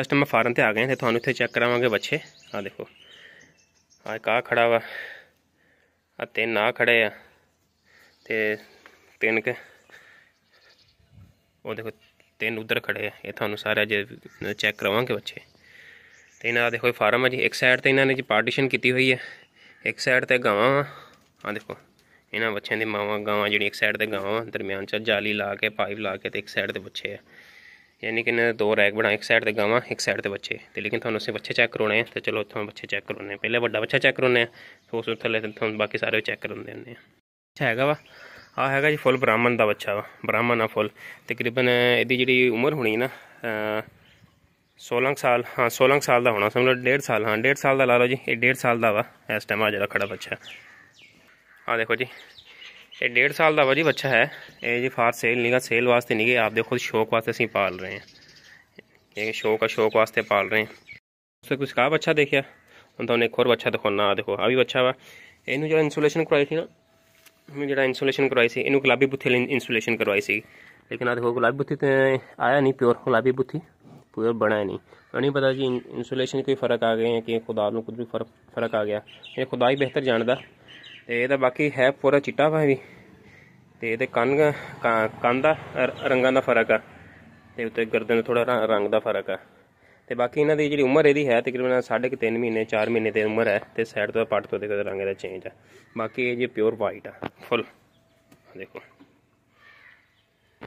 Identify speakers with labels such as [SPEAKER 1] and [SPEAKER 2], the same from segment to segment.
[SPEAKER 1] ਇਸ time farm ਤੇ ਆ ਗਏ ਤੇ ਤੁਹਾਨੂੰ ਇੱਥੇ ਚੈੱਕ ਕਰਾਵਾਂਗੇ ਬੱਚੇ ਆ ਦੇਖੋ ਆ ਕਾ ਖੜਾ ਵਾ ਆ ਤਿੰਨ ਆ ਖੜੇ ਆ ਤੇ ਤਿੰਨ ਕੇ ਉਹ ਦੇਖੋ ਤਿੰਨ ਉਧਰ ਖੜੇ ਆ ਇਹ ਤੁਹਾਨੂੰ ਸਾਰੇ ਜੇ ਚੈੱਕ ਕਰਾਵਾਂਗੇ ਬੱਚੇ ਤੇ ਇਹਨਾਂ ਦਾ ਦੇਖੋ ਫਾਰਮ ਆ ਜੀ ਇੱਕ ਸਾਈਡ ਤੇ ਇਹਨਾਂ ਨੇ ਜੀ ਪਾਰਟੀਸ਼ਨ ਕੀਤੀ ਹੋਈ ਹੈ ਇੱਕ ਸਾਈਡ ਤੇ ਗਾਵਾਂ ਆ ਦੇਖੋ ਇਹਨਾਂ ਬੱਚਿਆਂ ਦੀ ਮਾਵਾਂ ਗਾਵਾਂ ਜਿਹੜੀ ਇੱਕ ਸਾਈਡ ਤੇ ਗਾਵਾਂ ਦਰਮਿਆਨ ਚ ਜਾਲੀ ਲਾ ਕੇ ਪਾਈਪ ਲਾ ਕੇ ਤੇ ਇੱਕ ਸਾਈਡ ਤੇ ਬੱਚੇ ਆ ਯਾਨੀ ਕਿ ਇਹਨਾਂ ਦੇ ਦੋ ਰੈਕ ਬਣਾ ਇੱਕ ਸਾਈਡ ਤੇ ਗਾਵਾਂ ਇੱਕ ਸਾਈਡ ਤੇ ਬੱਚੇ ਤੇ ਲੇਕਿਨ ਤੁਹਾਨੂੰ ਅਸੀਂ ਬੱਚੇ ਚੈੱਕ ਕਰਾਉਣੇ ਆ ਤੇ ਚਲੋ ਤੁਹਾਨੂੰ ਬੱਚੇ ਚੈੱਕ ਕਰਾਉਣੇ ਆ ਪਹਿਲੇ ਵੱਡਾ ਬੱਚਾ ਚੈੱਕ ਕਰਾਉਣੇ ਆ ਫਿਰ ਉਸ ਤੋਂ ਥੱਲੇ ਤੁਹਾਨੂੰ ਬਾਕੀ ਸਾਰੇ ਚੈੱਕ ਕਰਾਉਂਦੇ ਹੁੰਦੇ ਆ ਅੱਛਾ ਹੈਗਾ ਵਾ ਆ ਹੈਗਾ ਜੀ ਫੁੱਲ ਬ੍ਰਾਹਮਣ ਦਾ ਬੱਚਾ ਵਾ ਬ੍ਰਾਹਮਣ ਆ ਫੁੱਲ ਤਕਰੀਬਨ ਇਹਦੀ ਜਿਹੜੀ ਉਮਰ ਹੋਣੀ ਨਾ 16 ਸਾਲ ਹਾਂ 16 ਸਾਲ ਦਾ ਹੋਣਾ ਸਮਝ ਲਓ 1.5 ਸਾਲ ਹਾਂ 1.5 ਸਾਲ ਦਾ ਲਾ ਲਓ ਜੀ ਇਹ 1.5 ਸਾਲ ਦਾ ਵਾ ਇਸ ਟਾਈਮ ਆ ਜਿਹੜਾ ਖੜਾ ਬੱਚਾ ਆ ਦੇਖੋ ਜੀ साल का वजी बच्चा है ये जी फार सेल नहीं गा सेल वास्ते नहीं गए आप देखो शौक वास्ते अं पाल रहे हैं ये शौक है शौक वास्ते पाल रहे हैं उससे तो कुछ कहा बच्चा देखिए तो एक और बच्चा दिखा ना देखो अभी भी बच्चा वा इन जो इंसुलेशन करवाई थी ना मैं जो इंसुलेशन करवाई थी इनू गुलाबी बुत्थी इंसुलेशन करवाई थी लेकिन आ देखो गुलाबी बुथी तो आया नहीं प्योर गुलाबी बुथी प्योर बना नहीं और नहीं पता जी इंसुलेशन कोई फ़र्क आ गए हैं कि खुदा कुछ भी फर्क फर्क आ गया ये खुदा ही बेहतर जानता ਤੇ ਇਹਦਾ ਬਾਕੀ ਹੈ ਪੂਰਾ ਚਿੱਟਾ ਵਾ ਵੀ ਤੇ ਇਹਦੇ ਕੰਨ ਕੰਨ ਦਾ ਰੰਗਾਂ ਦਾ ਫਰਕ ਆ ਤੇ ਉੱਤੇ ਗਰਦਨ ਥੋੜਾ ਰੰਗ ਦਾ ਫਰਕ ਆ ਤੇ ਬਾਕੀ ਇਹਨਾਂ ਦੀ ਜਿਹੜੀ ਉਮਰ ਇਹਦੀ ਹੈ ਤਕਰੀਬਨ 3.5 ਮਹੀਨੇ 4 ਮਹੀਨੇ ਦੀ ਉਮਰ ਹੈ ਤੇ ਸਾਈਡ ਤੋਂ ਪੱਟ ਤੋਂ ਦੇਖੋ ਰੰਗ ਦਾ ਚੇਂਜ ਆ ਬਾਕੀ ਇਹ ਜੀ ਪਿਓਰ ਵਾਈਟ ਆ ਫੁੱਲ ਦੇਖੋ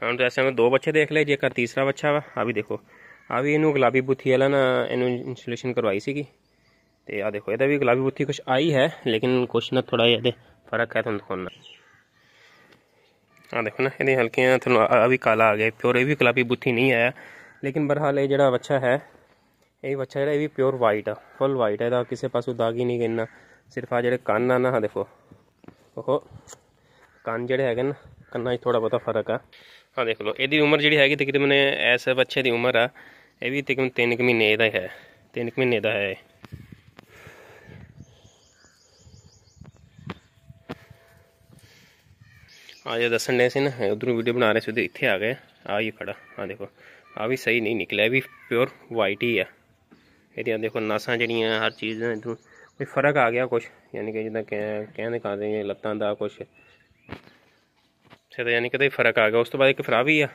[SPEAKER 1] ਹੁਣ ਤਾਂ ਅਸੀਂ ਦੋ ਬੱਚੇ ਦੇਖ ਲਏ ਜੇਕਰ ਤੀਸਰਾ ਬੱਚਾ ਵਾ ਆ ਵੀ ਦੇਖੋ ਆ ਵੀ ਇਹਨੂੰ ਗੁਲਾਬੀ ਬੁੱਥੀ ਵਾਲਾ ਨਾ ਇਹਨੂੰ ਇਨਸੂਲੇਸ਼ਨ ਕਰਵਾਈ ਸੀਗੀ ਤੇ ਆ ਦੇਖੋ ਇਹਦਾ ਵੀ ਗੁਲਾਬੀ ਬੁੱਤੀ ਕੁਝ ਆਈ ਹੈ ਲੇਕਿਨ ਕੁਛ ਨਾ ਥੋੜਾ ਜਿਹਾ ਇਹਦੇ ਫਰਕ ਹੈ ਤੁਹਾਨੂੰ ਦਿਖਾਉਣਾ ਆ ਦੇਖੋ ਨਾ ਇਹਦੇ ਹਲਕੀਆਂ ਤੁਹਾਨੂੰ ਆ ਵੀ ਕਾਲਾ ਆ ਗਿਆ ਪਿਓਰ ਇਹ ਵੀ ਗੁਲਾਬੀ ਬੁੱਤੀ ਨਹੀਂ ਆਇਆ ਲੇਕਿਨ ਬਰਹਾਲ ਇਹ ਜਿਹੜਾ ਬੱਚਾ ਹੈ ਇਹ ਬੱਚਾ ਜਿਹੜਾ ਇਹ ਵੀ ਪਿਓਰ ਵਾਈਟ ਆ ਫੁੱਲ ਵਾਈਟ ਹੈ ਇਹਦਾ ਕਿਸੇ ਪਾਸੋਂ ਦਾਗ ਹੀ ਨਹੀਂ ਗਿੰਨਾ ਸਿਰਫ ਆ ਜਿਹੜੇ ਕੰਨ ਆ ਨਾ ਦੇਖੋ ਉਹ ਕੰਨ ਜਿਹੜੇ ਹੈਗੇ ਨਾ ਕੰਨਾਂ 'ਚ ਥੋੜਾ ਬਹੁਤਾ ਫਰਕ ਆ ਆ ਦੇਖ ਲਓ ਇਹਦੀ ਉਮਰ ਜਿਹੜੀ ਹੈਗੀ ਤਕਰੀਬਨ ਐਸ ਬੱਚੇ ਦੀ ਉਮਰ ਆ ਇਹ ਵੀ ਤਕਰੀਬਨ 3 ਮਹੀਨੇ ਦਾ ਹੈ 3 ਮਹੀਨੇ ਦਾ ਹੈ ਆ ਜੇ ਦੱਸਣ ਦੇ ਸੀ ਨਾ ਉਧਰੋਂ ਵੀਡੀਓ ਬਣਾ ਰਹੇ ਸੀ ਉਧਰ ਇੱਥੇ ਆ ਗਏ ਆ ਹੀ ਖੜਾ ਆ ਦੇਖੋ ਆ ਵੀ ਸਹੀ ਨਹੀਂ ਨਿਕਲਿਆ ਵੀ ਪਿਓਰ ਵਾਈਟ ਹੀ ਆ ਇਹਦੀਆਂ ਦੇਖੋ ਨਾਸਾਂ ਜਿਹੜੀਆਂ ਹਰ ਚੀਜ਼ ਇਦੋਂ ਕੋਈ ਫਰਕ ਆ ਗਿਆ ਕੁਝ ਯਾਨੀ ਕਿ ਜਿੱਦਾਂ ਕਹਿੰਦੇ ਕਰਦੇ ਨੇ ਲੱਤਾਂ ਦਾ ਕੁਝ ਸਿਰ ਯਾਨੀ ਕਿ ਤੇ ਫਰਕ ਆ ਗਿਆ ਉਸ ਤੋਂ ਬਾਅਦ ਇੱਕ ਫਰਾ ਵੀ ਆ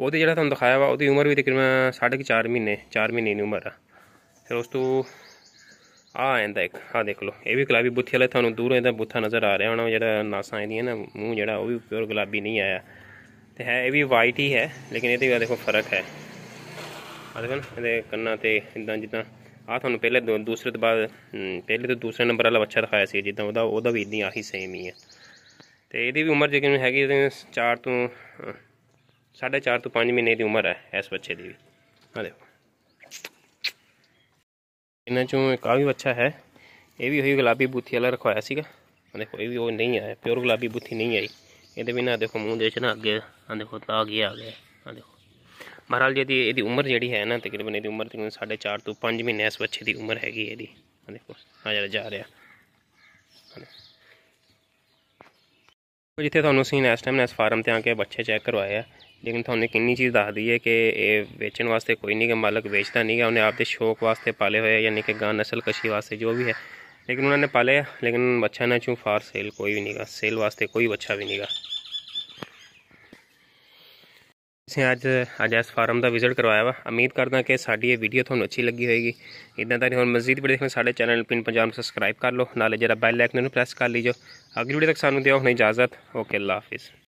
[SPEAKER 1] ਉਹਦੇ ਜਿਹੜਾ ਤੁਹਾਨੂੰ ਦਿਖਾਇਆ ਵਾ ਉਹਦੀ ਉਮਰ ਵੀ ਤਕਰੀਬਨ 4.5 ਮਹੀਨੇ 4 ਮਹੀਨੇ ਦੀ ਉਮਰ ਆ ਫਿਰ ਉਸ ਤੋਂ ਆ ਆਂਦਾ ਇੱਕ ਆ ਦੇਖ ਲਓ ਇਹ ਵੀ ਗੁਲਾਬੀ ਬੁੱਥੀ ਵਾਲੇ ਤੁਹਾਨੂੰ ਦੂਰੋਂ ਇਹਦਾ ਬੁੱਥਾ ਨਜ਼ਰ ਆ ਰਿਹਾ ਹੋਣਾ ਜਿਹੜਾ ਨਾਸਾਂ ਇਹਦੀਆਂ ਨਾ ਮੂੰਹ ਜਿਹੜਾ ਉਹ ਵੀ ਪਿਓਰ ਗੁਲਾਬੀ ਨਹੀਂ ਆਇਆ ਤੇ ਹੈ ਇਹ ਵੀ ਵਾਈਟ ਹੀ ਹੈ ਲੇਕਿਨ ਇਹਦੇ ਵਿੱਚ ਦੇਖੋ ਫਰਕ ਹੈ ਆ ਦੇਖੋ ਇਹਦੇ ਕੰਨਾਂ ਤੇ ਇਦਾਂ ਜਿੱਦਾਂ ਆ ਤੁਹਾਨੂੰ ਪਹਿਲੇ ਦੂਸਰੇ ਤੋਂ ਬਾਅਦ ਪਹਿਲੇ ਤੋਂ ਦੂਸਰੇ ਨੰਬਰ ਵਾਲਾ ਬੱਚਾ ਦਿਖਾਇਆ ਸੀ ਜਿੱਦਾਂ ਉਹਦਾ ਉਹਦਾ ਵੀ ਇਦਾਂ ਆਹੀ ਸੇਮ ਹੀ ਹੈ ਤੇ ਇਹਦੀ ਵੀ ਉਮਰ ਜਿਵੇਂ ਹੈਗੀ 4 ਤੋਂ 4.5 ਤੋਂ 5 ਮਹੀਨੇ ਦੀ ਉਮਰ ਹੈ ਇਸ ਬੱਚੇ ਦੀ ਵੀ ਆ ਦੇਖੋ ਇਹਨਾਂ ਚੋਂ ਇੱਕ ਆ ਵੀ ਅੱਛਾ ਹੈ ਇਹ ਵੀ ਹੋਈ ਗੁਲਾਬੀ ਬੁੱਥੀ ਵਾਲਾ ਰਖਵਾਇਆ ਸੀਗਾ ਦੇਖੋ ਇਹ ਵੀ ਉਹ ਨਹੀਂ ਆਇਆ ਪਿਓਰ ਗੁਲਾਬੀ ਬੁੱਥੀ ਨਹੀਂ ਆਈ ਇਹਦੇ ਨਾ ਦੇਖੋ ਮੂੰਹ ਦੇ ਚ ਨਾ ਅੱਗੇ ਆ ਦੇਖੋ ਤਾਂ ਅੱਗੇ ਆ ਗਿਆ ਆ ਦੇਖੋ ਮਹਾਰਾਜ ਜੀ ਦੀ ਇਹਦੀ ਉਮਰ ਜਿਹੜੀ ਹੈ ਨਾ ਤਕਰੀਬਨ ਇਹਦੀ ਉਮਰ ਤਕਰੀਬਨ 4.5 ਤੋਂ 5 ਮਹੀਨੇ ਇਸ ਬੱਚੇ ਦੀ ਉਮਰ ਹੈਗੀ ਇਹਦੀ ਆ ਦੇਖੋ ਆ ਜਿਹੜਾ ਜਾ ਰਿਹਾ ਜਿੱਥੇ ਤੁਹਾਨੂੰ ਸੀ ਇਸ ਟਾਈਮ ਇਸ ਫਾਰਮ ਤੇ ਆ ਕੇ ਬੱਚੇ ਚੈੱਕ ਕਰਵਾਏ ਆ ਲੇਕਿਨ ਤੁਹਾਨੂੰ ਕਿੰਨੀ ਚੀਜ਼ ਦੱਸਦੀ ਹੈ ਕਿ ਇਹ ਵੇਚਣ ਵਾਸਤੇ ਕੋਈ ਨਹੀਂ ਕਿ ਮਾਲਕ ਵੇਚਦਾ ਨਹੀਂ ਹੈ ਉਹਨੇ ਆਪਦੇ ਸ਼ੌਕ ਵਾਸਤੇ ਪਾਲੇ ਹੋਏ ਯਾਨੀ ਕਿ ਗਾਂ ਨਸਲ ਕਸ਼ੀ ਵਾਸਤੇ ਜੋ ਵੀ ਹੈ ਲੇਕਿਨ ਉਹਨਾਂ ਨੇ ਪਾਲੇ ਲੇਕਿਨ ਬੱਚਾ ਨਾ ਚੂ ਫਾਰ ਸੇਲ ਕੋਈ ਵੀ ਨਹੀਂਗਾ ਸੇਲ ਵਾਸਤੇ ਕੋਈ ਬੱਚਾ ਵੀ ਨਹੀਂਗਾ ਸੇ ਅੱਜ ਅੱਜ ਇਸ ਫਾਰਮ ਦਾ ਵਿਜ਼ਿਟ ਕਰਵਾਇਆ ਵਾ ਉਮੀਦ ਕਰਦਾ ਕਿ ਸਾਡੀ ਇਹ ਵੀਡੀਓ ਤੁਹਾਨੂੰ ਅੱਛੀ ਲੱਗੀ ਹੋਏਗੀ ਇਦਾਂ ਤਾਂ ਹੁਣ ਮਜ਼ੀਦ ਵੀਡੀਓ ਦੇਖਣ ਸਾਡੇ ਚੈਨਲ ਪਿੰਨ ਪੰਜਾਬ ਨੂੰ ਸਬਸਕ੍ਰਾਈਬ ਕਰ ਲਓ ਨਾਲੇ ਜਿਹੜਾ ਬੈਲ ਆਈਕਨ ਨੂੰ ਪ੍ਰੈਸ ਕਰ ਲੀਜੋ ਅਗਲੀ ਵੀਡੀਓ ਤੱਕ ਸਾਨੂੰ ਦਿਓ ਹੁਣ ਇਜਾਜ਼ਤ ਓਕੇ ਅੱਲਾ ਹਾਫਿਜ਼